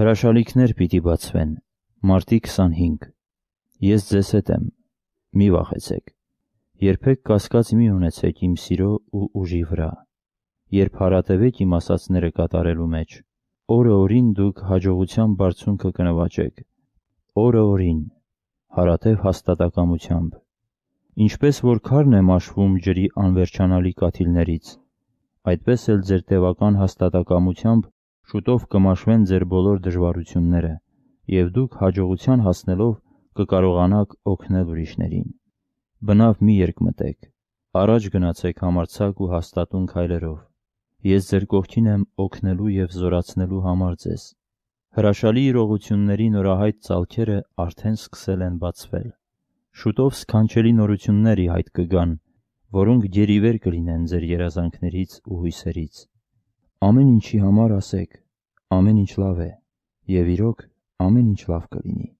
Հրաշալիքներ պիտի բացվեն։ Մարտի 25։ Ես ձեզ հետ եմ։ Մի վախեցեք։ Երբեք կասկած մի ունեցեք իմ սիրո ու ուժի վրա։ Երբ հարատևեք իմ ասացները կատարելու մեջ, օրը օրին դուք հաջողության բարձունքը կնվաճեք։ Օրը օրին հարատև հաստատակամությամբ։ Ինչպես որ քարն է մաշվում ջրի անվերջանալի կաթիլներից, այդպես էլ ձեր տևական հաստատակամությամբ շուտով կմաշվեն ձեր բոլոր դժվարությունները, եւ դուք հաջողության հասնելով կկարողանաք օգնել ուրիշներին։ Բնավ մի երկմտեք։ Առաջ գնացեք համարցակ ու հաստատուն քայլերով։ Ես ձեր կողքին եմ օգնելու եւ զորացնելու համար ձեզ։ Հրաշալի իրողությունների նորահայտ ցալքերը արդեն սկսել են բացվել։ Շուտով սքանչելի նորությունների հայտ կգան, որոնք դերիվեր կլինեն ձեր երազանքներից ու հույսերից։ Ամեն ինչի համար ասեք. «Ամեն ինչ լավ է» և իրոք ամեն ինչ լավ կլինի։